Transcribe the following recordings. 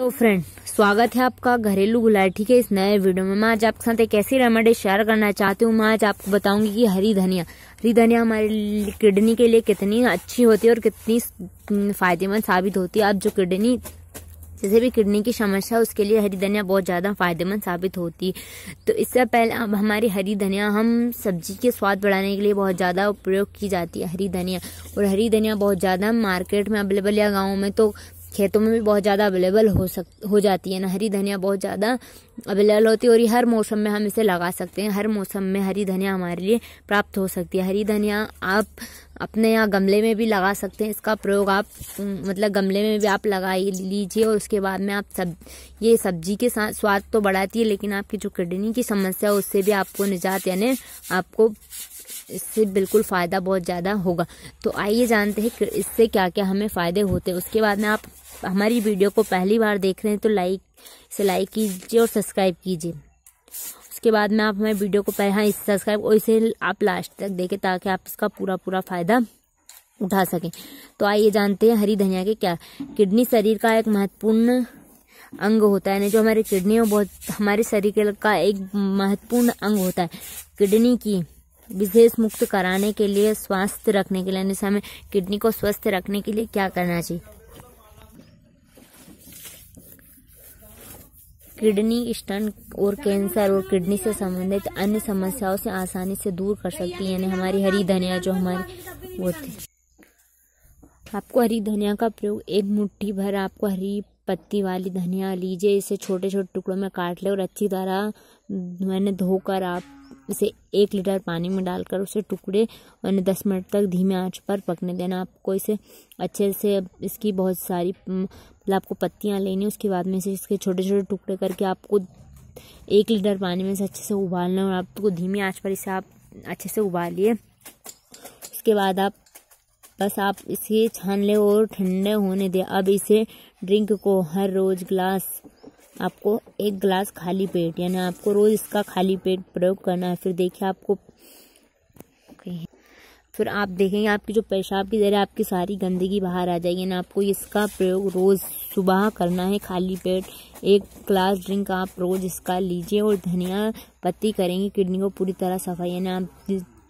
तो फ्रेंड स्वागत है आपका घरेलू गुलाल ठीक है इस नए वीडियो में मैं आज आपके साथ एक ऐसी रेमेडी शेयर करना चाहती हूँ मैं आज आपको बताऊंगी कि हरी धनिया हरी धनिया हमारे किडनी के लिए कितनी अच्छी होती है और कितनी फायदेमंद साबित होती है आप जो किडनी जैसे भी किडनी की समस्या है उसके लिए हरी धनिया बहुत ज़्यादा फायदेमंद साबित होती है तो इससे पहले अब हमारी हरी धनिया हम सब्जी के स्वाद बढ़ाने के लिए बहुत ज़्यादा उपयोग की जाती है हरी धनिया और हरी धनिया बहुत ज़्यादा मार्केट में अवेलेबल है गाँव में तो खेतों में भी बहुत ज़्यादा अवेलेबल हो सक हो जाती है ना हरी धनिया बहुत ज़्यादा अवेलेबल होती है और ये हर मौसम में हम इसे लगा सकते हैं हर मौसम में हरी धनिया हमारे लिए प्राप्त हो सकती है हरी धनिया आप अपने यहाँ गमले में भी लगा सकते हैं इसका प्रयोग आप मतलब गमले में भी आप लगा लीजिए और उसके बाद में आप सब ये सब्जी के साथ स्वाद तो बढ़ाती है लेकिन आपकी जो किडनी की समस्या है उससे भी आपको निजात यानी आपको इससे बिल्कुल फ़ायदा बहुत ज़्यादा होगा तो आइए जानते हैं इससे क्या क्या हमें फ़ायदे होते हैं उसके बाद में आप हमारी वीडियो को पहली बार देख रहे हैं तो लाइक इसे लाइक कीजिए और सब्सक्राइब कीजिए उसके बाद में आप हमारे वीडियो को पहले हाँ इसे सब्सक्राइब और इसे आप लास्ट तक देखें ताकि आप इसका पूरा पूरा फ़ायदा उठा सकें तो आइए जानते हैं हरी धनिया के क्या किडनी शरीर का एक महत्वपूर्ण अंग होता है ना जो हमारे किडनी में बहुत हमारे शरीर का एक महत्वपूर्ण अंग होता है किडनी की विशेष मुक्त कराने के लिए स्वास्थ्य रखने के लिए हमें किडनी को स्वस्थ रखने के लिए क्या करना चाहिए किडनी स्टन और कैंसर और किडनी से संबंधित अन्य समस्याओं से आसानी से दूर कर सकती है यानी हमारी हरी धनिया जो हमारी वो थी आपको हरी धनिया का प्रयोग एक मुट्ठी भर आपको हरी पत्ती वाली धनिया लीजिए इसे छोटे छोटे टुकड़ों में काट लें और अच्छी तरह मैंने धोकर आप इसे एक लीटर पानी में डालकर उसे टुकड़े यानी दस मिनट तक धीमे आंच पर पकने देना आपको इसे अच्छे से इसकी बहुत सारी मतलब आपको पत्तियाँ लेनी उसके बाद में इसे इसके छोटे छोटे टुकड़े करके आपको एक लीटर पानी में से अच्छे से उबालना और आपको धीमी आँच पर इसे आप अच्छे से उबालिए उसके बाद आप बस आप इसे छान ले और ठंडे होने दें अब इसे ड्रिंक को हर रोज़ ग्लास आपको एक ग्लास खाली पेट यानी आपको रोज़ इसका खाली पेट प्रयोग करना है फिर देखिए आपको फिर आप देखेंगे आपकी जो पेशाब की ज़रिए आपकी सारी गंदगी बाहर आ जाएगी ना आपको इसका प्रयोग रोज़ सुबह करना है खाली पेट एक ग्लास ड्रिंक आप रोज़ इसका लीजिए और धनिया पत्ती करेंगे किडनी को पूरी तरह सफाई है ना आप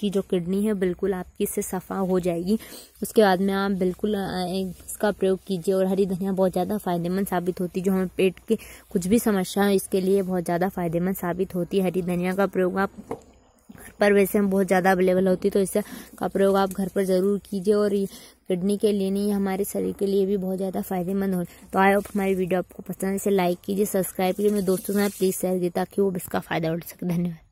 आपकी जो किडनी है बिल्कुल आपकी इससे सफ़ा हो जाएगी उसके बाद में आप बिल्कुल इसका प्रयोग कीजिए और हरी धनिया बहुत ज़्यादा फ़ायदेमंद साबित होती है जो हमें पेट की कुछ भी समस्या है इसके लिए बहुत ज़्यादा फ़ायदेमंद साबित होती है हरी धनिया का प्रयोग आप घर पर वैसे हम बहुत ज़्यादा अवेलेबल होती तो इससे का प्रयोग आप घर पर ज़रूर कीजिए और किडनी के लिए नहीं हमारे शरीर के लिए भी बहुत ज़्यादा फायदेमंद हो तो आई होप हमारी वीडियो आपको पसंद है इसे लाइक कीजिए सब्सक्राइब कीजिए मेरे दोस्तों के साथ प्लीज़ शेयर कीजिए ताकि वो इसका फ़ायदा उठ सके धन्यवाद